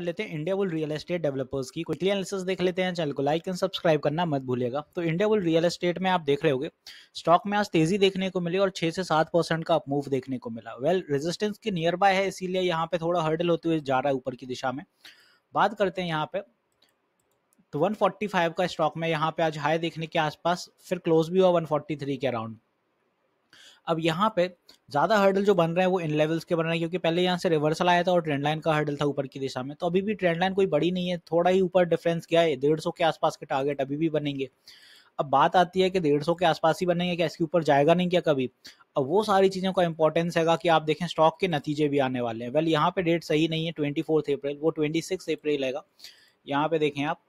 कर लेते हैं Indiabulls real estate developers की क्विकली एनालिसिस देख लेते हैं चैनल को लाइक एंड सब्सक्राइब करना मत भूलिएगा तो इंडिया वुल रियल एस्टेट में आप देख रहे होगे स्टॉक में आज तेजी देखने को मिली और छह से सात परसेंट का अपमूव देखने को मिला वेल well, रेजिस्टेंस के नियर बाय है इसीलिए यहाँ पे थोड़ा हर्डल होते हुए जा रहा है ऊपर की दिशा में बात करते हैं यहाँ पे तो 145 का स्टॉक में यहाँ पे आज हाई देखने के आसपास फिर क्लोज भी हुआ 143 के अराउंड अब यहाँ पे ज़्यादा हर्डल जो बन रहे हैं वो इन लेवल्स के बन रहे हैं क्योंकि पहले यहाँ से रिवर्सल आया था और ट्रेंड लाइन का हर्डल था ऊपर की दिशा में तो अभी भी ट्रेंड लाइन कोई बड़ी नहीं है थोड़ा ही ऊपर डिफरेंस गया है डेढ़ सौ के आसपास के टारगेट अभी भी बनेंगे अब बात आती है कि डेढ़ सौ के आसपास ही बनेंगे क्या इसके ऊपर जाएगा नहीं क्या कभी अब वो सारी चीज़ों का इंपॉर्टेंस हैगा कि आप देखें स्टॉक के नतीजे भी आने वाले हैं वेल यहाँ पे डेट सही नहीं है ट्वेंटी फोर्थ अप्रैल वो ट्वेंटी सिक्स अप्रैल हैगा यहाँ पे देखें आप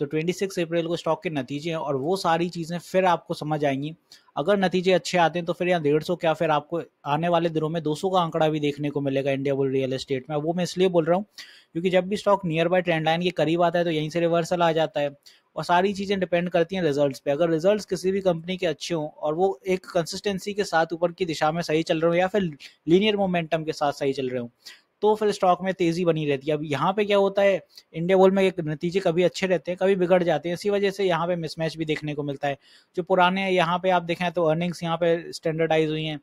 तो 26 अप्रैल को स्टॉक के नतीजे हैं और वो सारी चीज़ें फिर आपको समझ आएंगी अगर नतीजे अच्छे आते हैं तो फिर यहाँ डेढ़ सौ क्या फिर आपको आने वाले दिनों में 200 का आंकड़ा भी देखने को मिलेगा इंडिया बुल रियल एस्टेट में वो मैं इसलिए बोल रहा हूँ क्योंकि जब भी stock near by trend line के करीब आता है तो यहीं से रिवर्सल आ जाता है और सारी चीज़ें डिपेंड करती हैं रिजल्ट पे अगर रिजल्ट किसी भी कंपनी के अच्छे हों और वो एक कंसिस्टेंसी के साथ ऊपर की दिशा में सही चल रहे हो या फिर लीनियर मोमेंटम के साथ सही चल रहे हो तो फिर स्टॉक में तेजी बनी रहती है अब यहाँ पे क्या होता है इंडिया बुल में एक नतीजे कभी अच्छे रहते हैं कभी बिगड़ जाते हैं इसी वजह से यहाँ पे मिसमैच भी देखने को मिलता है जो पुराने यहाँ पे आप देखें तो अर्निंग्स यहाँ पे स्टैंडर्डाइज हुई हैं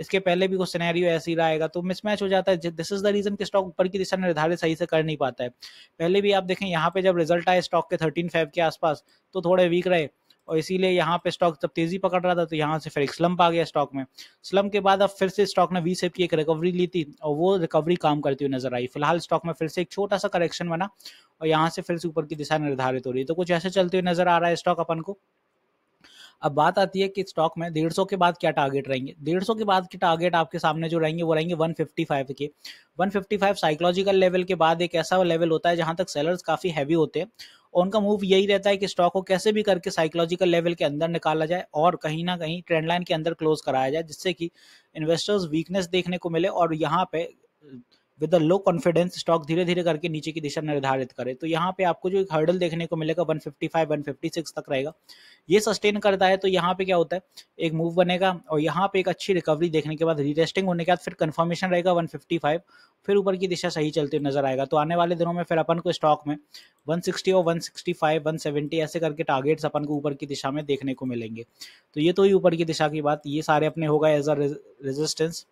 इसके पहले भी कुछ सिनेरियो ऐसे ही रहेगा तो मिसमैच हो जाता है दिस इज द रीजन कि स्टॉक ऊपर की दिशा निर्धारित सही से कर नहीं पाता है पहले भी आप देखें यहाँ पे जब रिजल्ट आए स्टॉक के थर्टीन फाइव के आसपास तो थोड़े वीक रहे और इसीलिए यहाँ पे स्टॉक जब तेजी पकड़ रहा था तो यहाँ से फिर एक स्लम्प आ गया स्टॉक में स्लम्प के बाद अब फिर से स्टॉक ने वी सेप की एक रिकवरी ली थी और वो रिकवरी काम करती हुई नजर आई फिलहाल स्टॉक में फिर से एक छोटा सा करेक्शन बना और यहाँ से फिर से ऊपर की दिशा निर्धारित हो रही है तो कुछ ऐसे चलते हुए नजर आ रहा है स्टॉक अपन को अब बात आती है कि स्टॉक में डेढ़ के बाद क्या टारगेट रहेंगे डेढ़ के बाद के टारगेट आपके सामने जो रहेंगे वो रहेंगे वन के वन साइकोलॉजिकल लेवल के बाद एक ऐसा लेवल होता है जहाँ तक सेलर्स काफ़ी हैवी होते हैं और उनका मूव यही रहता है कि स्टॉक को कैसे भी करके साइकोलॉजिकल लेवल के अंदर निकाला जाए और कहीं ना कहीं ट्रेंड लाइन के अंदर क्लोज कराया जाए जिससे कि इन्वेस्टर्स वीकनेस देखने को मिले और यहाँ पे विद लो कॉन्फिडेंस स्टॉक धीरे धीरे करके नीचे की दिशा निर्धारित करे तो यहाँ पे आपको जो एक हर्डल देखने को मिलेगा 155 156 तक रहेगा ये सस्टेन करता है तो यहाँ पे क्या होता है एक मूव बनेगा और यहाँ पे एक अच्छी रिकवरी देखने के बाद रीटेस्टिंग होने के बाद फिर कन्फर्मेशन रहेगा 155 फिर ऊपर की दिशा सही चलते नजर आएगा तो आने वाले दिनों में फिर अपन को स्टॉक में 160 और 165 170 ऐसे करके टारगेट्स अपन को ऊपर की दिशा में देखने को मिलेंगे तो ये तो ही ऊपर की दिशा की बात ये सारे अपने होगा एज अ रेजिस्टेंस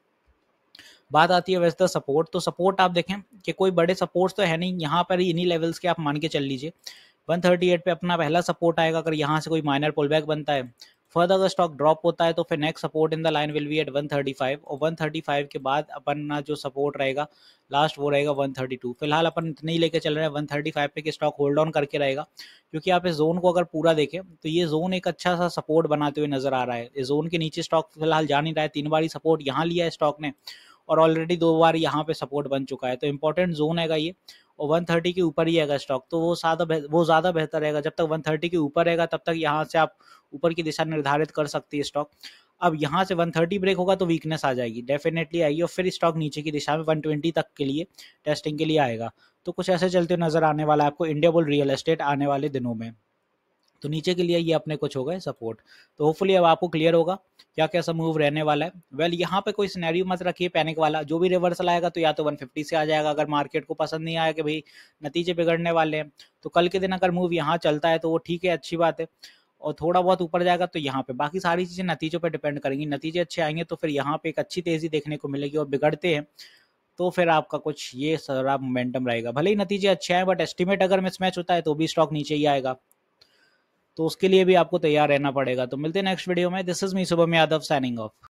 बात आती है वैसे तो सपोर्ट तो सपोर्ट आप देखें कि कोई बड़े सपोर्ट्स तो है नहीं यहाँ पर इन्हीं लेवल्स के आप मान के चल लीजिए 138 पे अपना पहला सपोर्ट आएगा अगर यहाँ से कोई माइनर पुल बनता है फर्दर अगर स्टॉक ड्रॉप होता है तो फिर next support in the line will be at 135 और 135 के बाद अपना जो सपोर्ट रहेगा लास्ट वो रहेगा 132 फिलहाल अपन इतने ही लेके चल रहे हैं 135 पे कि स्टॉक होल्ड ऑन करके रहेगा क्योंकि आप इस जोन को अगर पूरा देखें तो ये जोन एक अच्छा सा सपोर्ट बनाते हुए नजर आ रहा है इस जोन के नीचे स्टॉक फिलहाल जा नहीं रहा है तीन बार ही सपोर्ट यहाँ लिया है स्टॉक ने और ऑलरेडी दो बार यहाँ पे सपोर्ट बन चुका है तो इम्पोर्टेंट जोन हैगा ये और वन थर्टी के ऊपर ही है स्टॉक तो वो ज्यादा वो ज़्यादा बेहतर रहेगा जब तक वन थर्टी के ऊपर रहेगा तब तक यहाँ से आप ऊपर की दिशा निर्धारित कर सकती है स्टॉक अब यहाँ से 130 ब्रेक होगा तो वीकनेस आ जाएगी डेफिनेटली आएगी और फिर स्टॉक नीचे की दिशा में 120 तक के लिए टेस्टिंग के लिए आएगा तो कुछ ऐसे चलते नज़र आने वाला है आपको इंडिया बुल रियल एस्टेट आने वाले दिनों में तो नीचे के लिए ये अपने कुछ हो गए सपोर्ट तो होपफुली अब आपको क्लियर होगा क्या कैसा मूव रहने वाला है वेल well, यहाँ पे कोई सिनेरियो मत रखिए पैनिक वाला जो भी रिवर्सल आएगा तो या तो 150 से आ जाएगा अगर मार्केट को पसंद नहीं आया कि भाई नतीजे बिगड़ने वाले हैं तो कल के दिन अगर मूव यहाँ चलता है तो वो ठीक है अच्छी बात है और थोड़ा बहुत ऊपर जाएगा तो यहाँ पे बाकी सारी चीज़ें नतीजों पर डिपेंड करेंगी नतीजे अच्छे आएंगे तो फिर यहाँ पे एक अच्छी तेज़ी देखने को मिलेगी और बिगड़ते हैं तो फिर आपका कुछ ये सारा मोमेंटम रहेगा भले ही नतीजे अच्छे आए बट एस्टिमेट अगर मिसमैच होता है तो भी स्टॉक नीचे ही आएगा तो उसके लिए भी आपको तैयार रहना पड़ेगा तो मिलते हैं नेक्स्ट वीडियो में this is me Shubham Yadav signing of